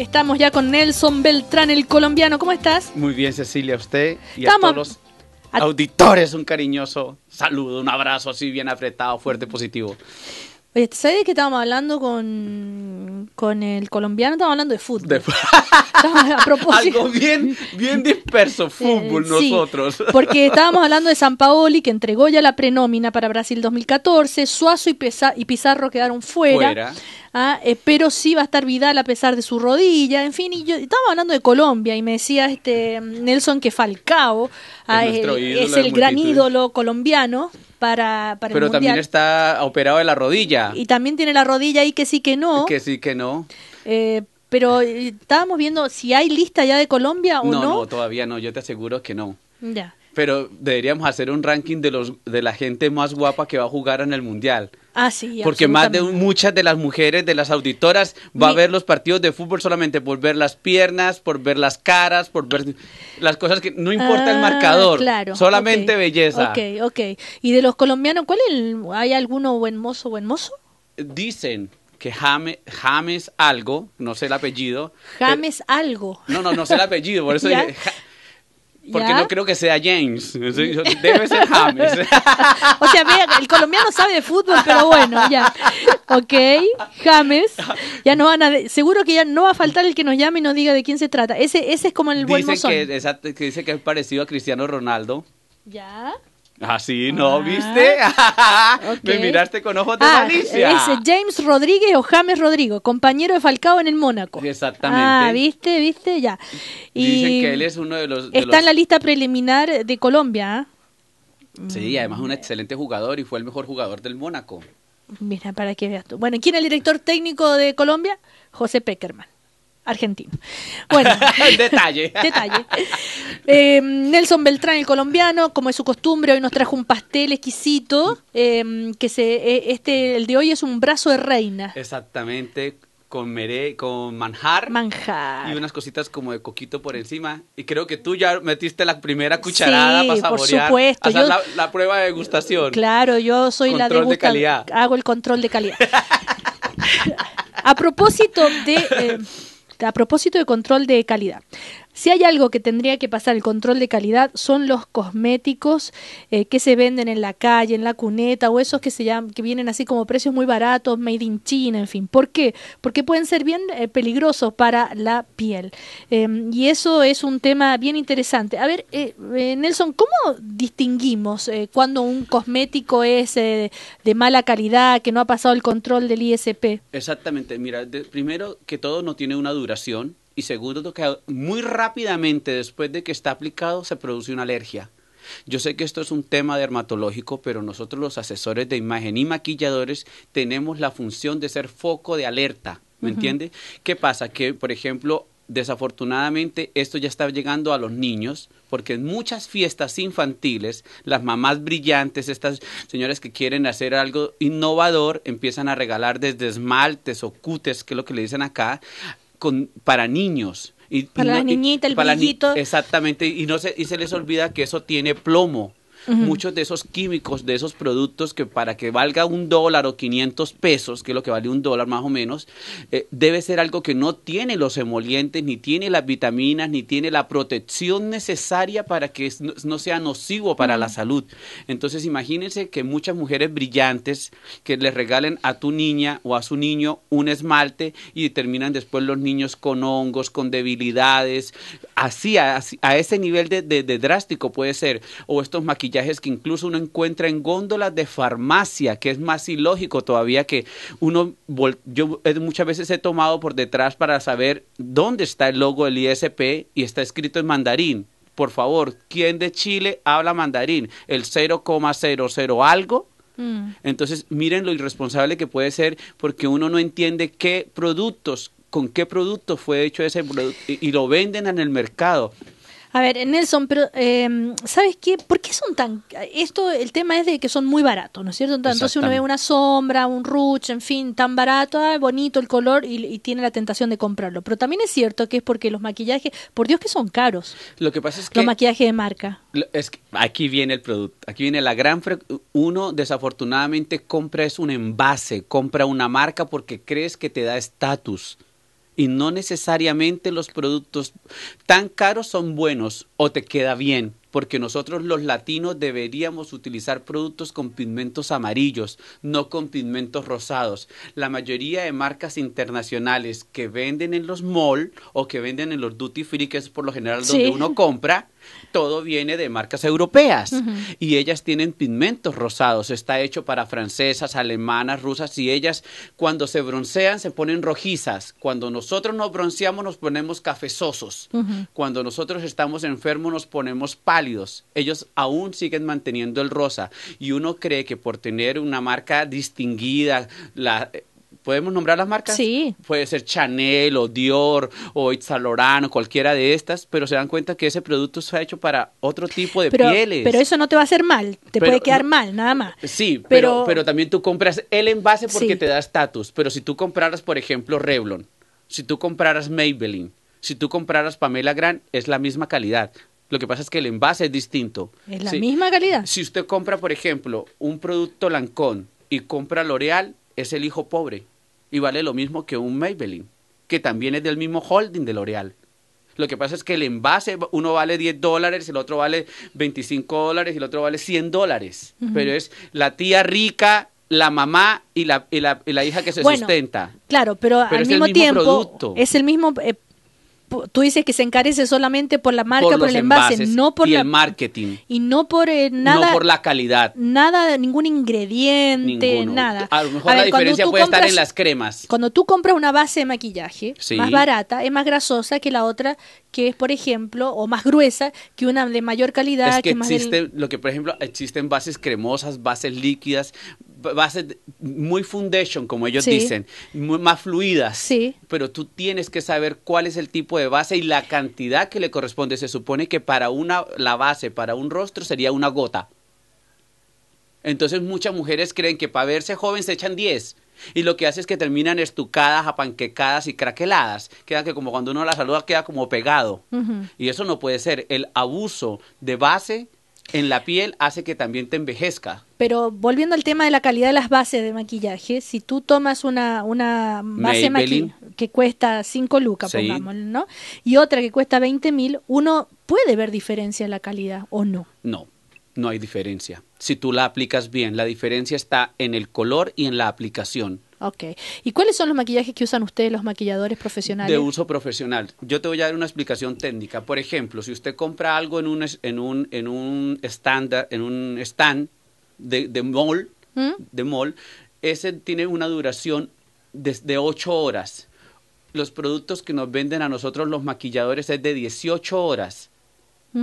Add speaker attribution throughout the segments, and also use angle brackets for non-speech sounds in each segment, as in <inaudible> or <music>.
Speaker 1: Estamos ya con Nelson Beltrán, el colombiano. ¿Cómo estás?
Speaker 2: Muy bien, Cecilia, usted y a todos los auditores un cariñoso saludo, un abrazo así bien apretado, fuerte, positivo.
Speaker 1: Oye, ¿sabes de qué estábamos hablando con con, el colombiano, estamos hablando de fútbol. <laughs> a propósito. Algo bien,
Speaker 2: bien <laughs> disperso, fútbol eh, nosotros. <laughs> porque estábamos
Speaker 1: hablando de San Paoli, que entregó ya la prenómina para Brasil 2014, Suazo y, y Pizarro quedaron fuera. ¿ah? Eh, pero sí va a estar Vidal a pesar de su rodilla, en fin, y yo estaba hablando de Colombia y me decía este mm, Nelson que Falcao ah, es eh, el gran ídolo colombiano para, para Pero también
Speaker 2: está operado de la rodilla. Y
Speaker 1: también tiene la rodilla ahí que sí que no.
Speaker 2: Que sí que no.
Speaker 1: Eh, pero eh, estábamos viendo si hay lista ya de Colombia o No, no,
Speaker 2: todavía no, yo te aseguro que no. Ya pero deberíamos hacer un ranking de los de la gente más guapa que va a jugar en el mundial.
Speaker 1: Ah, sí, Porque más de
Speaker 2: muchas de las mujeres, de las auditoras, va a ver los partidos de fútbol solamente por ver las piernas, por ver las caras, por ver las cosas que no importa el ah, marcador, claro. solamente belleza. Ok,
Speaker 1: ok. ¿Y de los colombianos, cuál hay alguno buen mozo, buen mozo?
Speaker 2: Dicen que James, algo, no sé el apellido.
Speaker 1: Eh, James algo.
Speaker 2: No, no, no sé el apellido, por eso <laughs> Porque no creo que sea James. Debe ser James. <laughs>
Speaker 1: o sea, mira, el colombiano sabe de fútbol, pero bueno, ya. Ok, James. Ya no van a, seguro que ya no va a faltar el que nos llame y nos diga de quién se trata. Ese, ese es como el buen dice
Speaker 2: que es parecido a Cristiano Ronaldo. Ya. Así, ah, ¿no? Ah. ¿Viste? <laughs> Me miraste con ojos de ah, malicia. Es
Speaker 1: James Rodríguez o James Rodrigo, compañero de Falcao en el Mónaco. Exactamente. Ah, ¿viste? ¿Viste? Ya. Dicen que él
Speaker 2: es uno de los... está en la
Speaker 1: lista preliminar de Colombia. ¿ah?
Speaker 2: Sí, mm. además es un excelente jugador y fue el mejor jugador del Mónaco.
Speaker 1: Mira, para que veas tú. Bueno, ¿quién es el director técnico de Colombia? José Peckerman argentino.
Speaker 2: Bueno, <laughs> detalle. <laughs>
Speaker 1: detalle. Eh, Nelson Beltrán, el colombiano, como es su costumbre, hoy nos trajo un pastel exquisito, eh, que se, eh, este, el de hoy es un brazo de reina.
Speaker 2: Exactamente, con meré, con manjar.
Speaker 1: Manjar.
Speaker 2: Y unas cositas como de coquito por encima. Y creo que tú ya metiste la primera cucharada para saborear. por supuesto. la, prueba de degustación. Claro,
Speaker 1: yo soy la de calidad. Hago el control de calidad. <laughs> A propósito de a propósito de control de calidad. Si hay algo que tendría que pasar el control de calidad son los cosméticos eh, que se venden en la calle, en la cuneta o esos que se llaman, que vienen así como precios muy baratos, made in China, en fin. ¿Por qué? Porque pueden ser bien eh, peligrosos para la piel. Em, y eso es un tema bien interesante. A ver, eh, Nelson, ¿cómo distinguimos cuando un cosmético es de mala calidad, que no ha pasado el control del ISP?
Speaker 2: Exactamente. Mira, primero que todo no tiene una duración y segundo que muy rápidamente después de que está aplicado se produce una alergia. Yo sé que esto es un tema dermatológico, pero nosotros los asesores de imagen y maquilladores tenemos la función de ser foco de alerta, ¿me entiende? ¿Qué pasa? Que, por ejemplo, desafortunadamente esto ya está llegando a los niños, porque en muchas fiestas infantiles, las mamás brillantes, estas señoras que quieren hacer algo innovador, empiezan a regalar desde esmaltes o cutes, que es lo que le dicen acá, con, para niños. Y, para la niñita, el para Exactamente, y, no se, y se les olvida que eso tiene plomo muchos de esos químicos, de esos productos que para que valga un dólar o 500 pesos, que es lo que vale un dólar más o menos, eh, debe ser algo que no tiene los emolientes, ni tiene las vitaminas, ni tiene la protección necesaria para que no sea nocivo para la salud. Entonces imagínense que muchas mujeres brillantes que le regalen a tu niña o a su niño un esmalte y terminan después los niños con hongos, con debilidades, así, a, ese nivel de, drástico puede ser, o estos que incluso uno encuentra en góndolas de farmacia, que es más ilógico todavía que uno, yo muchas veces he tomado por detrás para saber dónde está el logo del ISP y está escrito en mandarín. Por favor, ¿quién de Chile habla mandarín? ¿El 0,00 algo? Mm. Entonces, miren lo irresponsable que puede ser porque uno no entiende qué productos, con qué producto fue hecho ese producto y lo venden en el mercado.
Speaker 1: A ver, Nelson, pero em, ¿sabes qué? ¿Por qué son tan... Esto, el tema es de que son muy baratos, ¿no es cierto? Entonces uno ve una sombra, un ruch, en fin, tan barato, ah, bonito el color y, tiene la tentación de comprarlo. Pero también es cierto que es porque los maquillajes, por Dios que son caros.
Speaker 2: Lo que pasa es que... Los
Speaker 1: maquillajes de marca.
Speaker 2: Es aquí viene el producto, aquí viene la gran... Uno desafortunadamente compra es un envase, compra una marca porque crees que te da estatus y no necesariamente los productos tan caros son buenos o te queda bien porque nosotros los latinos deberíamos utilizar productos con pigmentos amarillos, no con pigmentos rosados. La mayoría de marcas internacionales que venden en los malls o que venden en los duty free, que es por lo general donde uno compra, todo viene de marcas europeas y ellas tienen pigmentos rosados. Está hecho para francesas, alemanas, rusas y ellas cuando se broncean se ponen rojizas. Cuando nosotros nos bronceamos nos ponemos cafezosos. Cuando nosotros estamos enfermos nos ponemos pálidos ellos aún siguen manteniendo el rosa y uno cree que por tener una marca distinguida, la, eh, ¿Podemos nombrar las marcas? Sí. Puede ser Chanel o Dior o Itzalorán o cualquiera de estas, pero se dan cuenta que ese producto se ha hecho para otro tipo de pieles. Pero eso
Speaker 1: no te va a hacer mal, te puede quedar mal, nada más.
Speaker 2: Sí, pero, pero, también tú compras el envase porque te da estatus, pero si tú compraras, por ejemplo, Revlon, si tú compraras Maybelline, si tú compraras Pamela Gran, es la misma calidad, lo que pasa es que el envase es distinto. Es la misma calidad. Si usted compra, por ejemplo, un producto Lancón y compra L'Oreal, es el hijo pobre y vale lo mismo que un Maybelline, que también es del mismo holding de L'Oreal. Lo que pasa es que el envase, uno vale 10 dólares, el otro vale 25 dólares y el otro vale 100 dólares. Pero es la tía rica, la mamá y la, hija que se sustenta.
Speaker 1: Claro, pero, al mismo, tiempo es el mismo producto. Eh, tú dices que se encarece solamente por la marca, por, el envase, no
Speaker 2: por el marketing.
Speaker 1: Y no por eh, nada. No por
Speaker 2: la calidad.
Speaker 1: Nada, ningún ingrediente, nada. A lo mejor la diferencia puede estar en las cremas. Cuando tú compras una base de maquillaje más barata, es más grasosa que la otra que es, por ejemplo, o más gruesa que una de mayor calidad. Es que,
Speaker 2: lo que por ejemplo, existen bases cremosas, bases líquidas, bases muy foundation, como ellos dicen, más fluidas. Sí. Pero tú tienes que saber cuál es el tipo de base y la cantidad que le corresponde. Se supone que para una, la base, para un rostro sería una gota. Entonces muchas mujeres creen que para verse joven se echan 10. Y lo que hace es que terminan estucadas, apanquecadas y craqueladas. Queda que como cuando uno la saluda queda como pegado. Y eso no puede ser. El abuso de base en la piel hace que también te envejezca.
Speaker 1: Pero volviendo al tema de la calidad de las bases de maquillaje, si tú tomas una, una base maquillaje que cuesta 5 lucas, ¿no? Y otra que cuesta veinte mil, uno puede ver diferencia en la calidad o no.
Speaker 2: No, no hay diferencia. Si tú la aplicas bien, la diferencia está en el color y en la aplicación.
Speaker 1: Ok. ¿Y cuáles son los maquillajes que usan ustedes, los maquilladores profesionales? De
Speaker 2: uso profesional. Yo te voy a dar una explicación técnica. Por ejemplo, si usted compra algo en un, en un, en un, stand, en un stand de, de mall, ¿Mm? de ese tiene una duración de, de 8 horas. Los productos que nos venden a nosotros los maquilladores es de 18 horas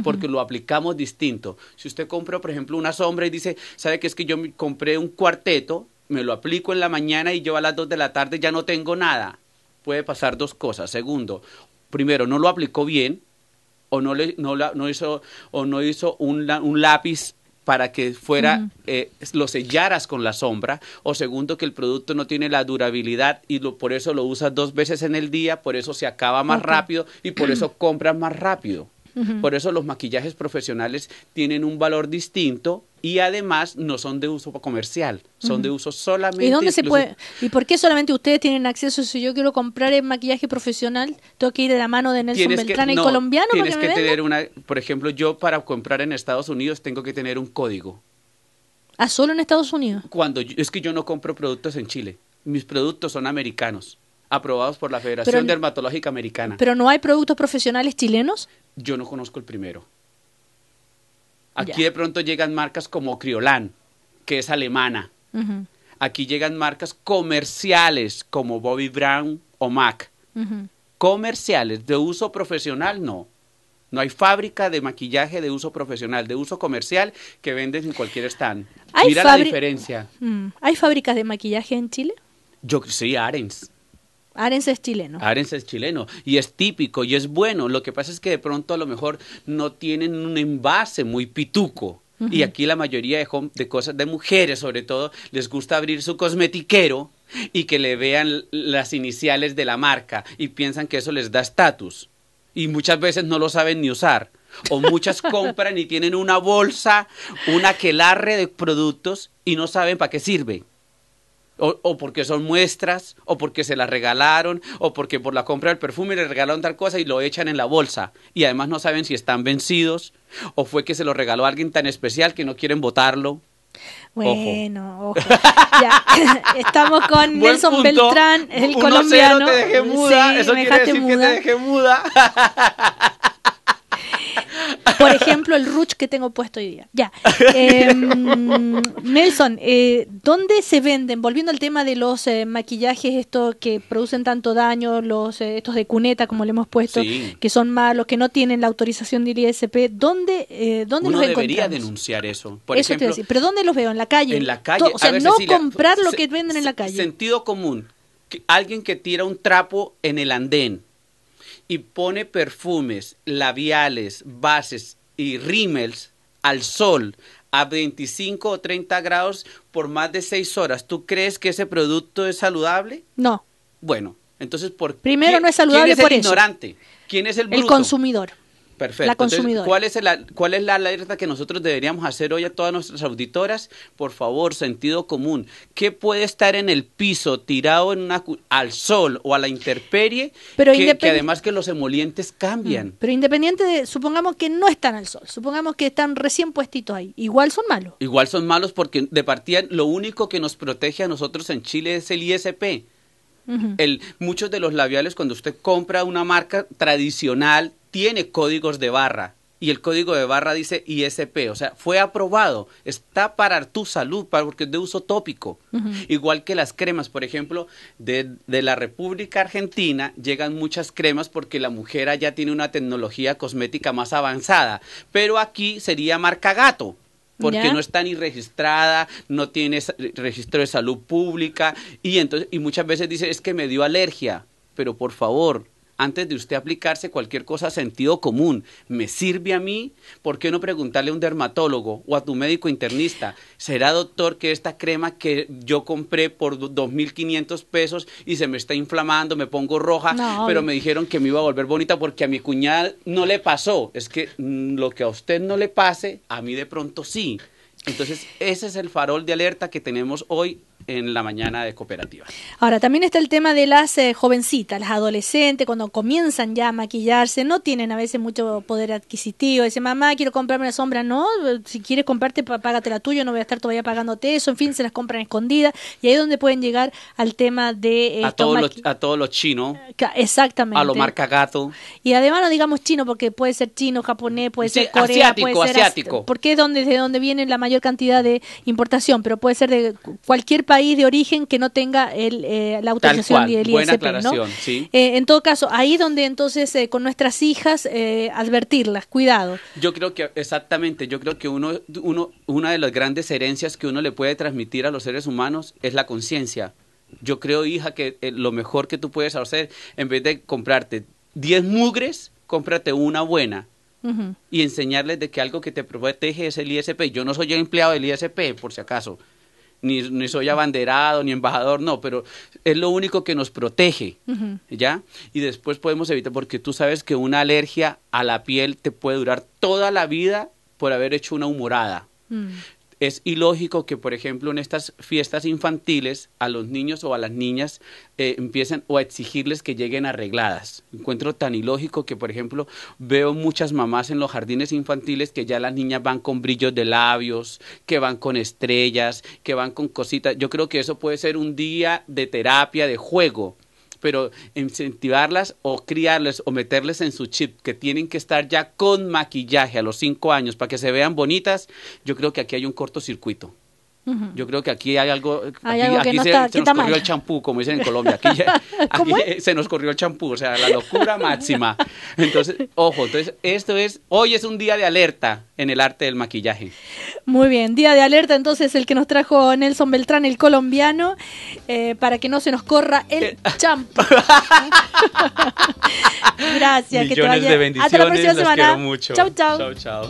Speaker 2: porque lo aplicamos distinto. Si usted compra, por ejemplo, una sombra y dice, ¿sabe que es que yo compré un cuarteto, me lo aplico en la mañana y yo a las 2 de la tarde ya no tengo nada? Puede pasar dos cosas. Segundo, primero, no lo aplicó bien o no, le, hizo, o no hizo un, lápiz para que fuera, eh, lo sellaras con la sombra, o segundo, que el producto no tiene la durabilidad y por eso lo usas dos veces en el día, por eso se acaba más rápido y por eso <clears throat> compras más rápido. Por eso los maquillajes profesionales tienen un valor distinto y además no son de uso comercial, son de uso solamente. ¿Y dónde se puede?
Speaker 1: ¿Y por qué solamente ustedes tienen acceso? Si yo quiero comprar el maquillaje profesional, tengo que ir de la mano de Nelson Beltrán, colombiano. Tienes que, tener
Speaker 2: una, por ejemplo, yo para comprar en Estados Unidos tengo que tener un código. ¿A ¿Ah, solo en Estados Unidos? Cuando es que yo no compro productos en Chile, mis productos son americanos aprobados por la Federación Dermatológica Americana. ¿Pero no
Speaker 1: hay productos profesionales chilenos?
Speaker 2: yo no conozco el primero. Aquí de pronto llegan marcas como Criolán, que es alemana. Aquí llegan marcas comerciales como Bobby Brown o Mac. Comerciales, de uso profesional no. No hay fábrica de maquillaje de uso profesional, de uso comercial que vendes en cualquier stand. Mira la diferencia.
Speaker 1: Mm. ¿Hay fábricas de maquillaje en Chile?
Speaker 2: Yo sí, Arens.
Speaker 1: Arense es chileno.
Speaker 2: Arense es chileno y es típico y es bueno. Lo que pasa es que de pronto a lo mejor no tienen un envase muy pituco. Y aquí la mayoría de, de, cosas, de mujeres sobre todo, les gusta abrir su cosmetiquero y que le vean las iniciales de la marca y piensan que eso les da estatus. Y muchas veces no lo saben ni usar. O muchas <laughs> compran y tienen una bolsa, una aquelarre de productos y no saben para qué sirve. O, o, porque son muestras, o porque se las regalaron, o porque por la compra del perfume le regalaron tal cosa y lo echan en la bolsa. Y además no saben si están vencidos, o fue que se lo regaló alguien tan especial que no quieren votarlo.
Speaker 1: Bueno, Ya. <laughs> Estamos con Nelson Beltrán, el colombiano. muda, eso quiere decir que te dejé muda. <laughs> Por ejemplo, el ruch que tengo puesto hoy día. Ya. Em, Nelson, eh, ¿dónde se venden? Volviendo al tema de los eh, maquillajes, estos que producen tanto daño, los eh, estos de cuneta, como le hemos puesto, que son malos, que no tienen la autorización del ISP, ¿dónde, eh, dónde Uno debería
Speaker 2: denunciar eso. Por eso te
Speaker 1: ¿Pero dónde los veo? ¿En la calle? En la calle. O sea, no comprar lo que
Speaker 2: venden en la calle. Sentido común. alguien que tira un trapo en el andén y pone perfumes, labiales, bases y rímels al sol a 25 o 30 grados por más de 6 horas, ¿tú crees que ese producto es saludable? No. Bueno, entonces por Primero no es saludable por ignorante? ¿Quién es el bruto? El
Speaker 1: consumidor.
Speaker 2: Perfecto. ¿cuál, es ¿Cuál es la alerta que nosotros deberíamos hacer hoy a todas nuestras auditoras? Por favor, sentido común. ¿Qué puede estar en el piso tirado en una, al sol o a la intemperie? Pero que, además que los emolientes cambian. Mm,
Speaker 1: pero independiente de, supongamos que no están al sol, supongamos que están recién puestitos ahí, igual son malos.
Speaker 2: Igual son malos porque de partida lo único que nos protege a nosotros en Chile es el ISP. el, muchos de los labiales, cuando usted compra una marca tradicional, tiene códigos de barra y el código de barra dice ISP, o sea, fue aprobado, está para tu salud, para, porque es de uso tópico. Igual que las cremas, por ejemplo, de, la República Argentina llegan muchas cremas porque la mujer ya tiene una tecnología cosmética más avanzada, pero aquí sería marca gato. Porque no está ni registrada, no tiene registro de salud pública y entonces y muchas veces dice es que me dio alergia, pero por favor, antes de usted aplicarse cualquier cosa sentido común. ¿Me sirve a mí? ¿Por qué no preguntarle a un dermatólogo o a tu médico internista? ¿Será doctor que esta crema que yo compré por 2.500 pesos y se me está inflamando, me pongo roja, pero me dijeron que me iba a volver bonita porque a mi cuñada no le pasó? Es que mm, lo que a usted no le pase, a mí de pronto sí. Entonces, ese es el farol de alerta que tenemos hoy en la mañana de cooperativa.
Speaker 1: Ahora, también está el tema de las eh, jovencitas, las adolescentes, cuando comienzan ya a maquillarse, no tienen a veces mucho poder adquisitivo. Dice, mamá, quiero comprarme una sombra. No, si quieres comprarte, págate la tuya, no voy a estar todavía pagándote eso. En fin, se las compran escondidas. Y ahí es donde pueden llegar al tema de... Eh, a, todos los,
Speaker 2: a todos los chinos.
Speaker 1: Eh, exactamente. A lo marca gato. Y además no digamos chino, porque puede ser chino, japonés, puede ser coreano. Asiático, puede ser asiático. Porque es donde, de donde viene la mayor cantidad de importación, pero puede ser de cualquier país de origen que no tenga eh, la autorización del ISP, eh, en todo caso, ahí donde entonces eh, con nuestras hijas advertirlas, cuidado.
Speaker 2: Yo creo que exactamente, yo creo que uno, uno, una de las grandes herencias que uno le puede transmitir a los seres humanos es la conciencia. Yo creo, hija, que lo mejor que tú puedes hacer, en vez de comprarte 10 mugres, cómprate una buena. Y enseñarles de que algo que te protege es el ISP. Yo no soy yo empleado del ISP, por si acaso ni, soy abanderado, ni embajador, no, pero es lo único que nos protege, ¿ya? Y después podemos evitar, porque tú sabes que una alergia a la piel te puede durar toda la vida por haber hecho una humorada. Mm es ilógico que, por ejemplo, en estas fiestas infantiles a los niños o a las niñas eh, empiecen o a exigirles que lleguen arregladas. Encuentro tan ilógico que, por ejemplo, veo muchas mamás en los jardines infantiles que ya las niñas van con brillos de labios, que van con estrellas, que van con cositas. Yo creo que eso puede ser un día de terapia, de juego pero incentivarlas o criarles o meterles en su chip que tienen que estar ya con maquillaje a los cinco años para que se vean bonitas, yo creo que aquí hay un cortocircuito. Yo creo que aquí hay algo, aquí, se, nos corrió el champú, como dicen en Colombia, aquí, <laughs> aquí se nos corrió el champú, o sea, la locura máxima. Entonces, ojo, entonces esto es, hoy es un día de alerta en el arte del maquillaje.
Speaker 1: Muy bien, día de alerta entonces el que nos trajo Nelson Beltrán, el colombiano, eh, para que no se nos corra el eh, ah. champ. <laughs> Gracias, que te vaya. De bendiciones, Hasta la próxima semana. Mucho. Chau, chau.
Speaker 2: Chau, chau.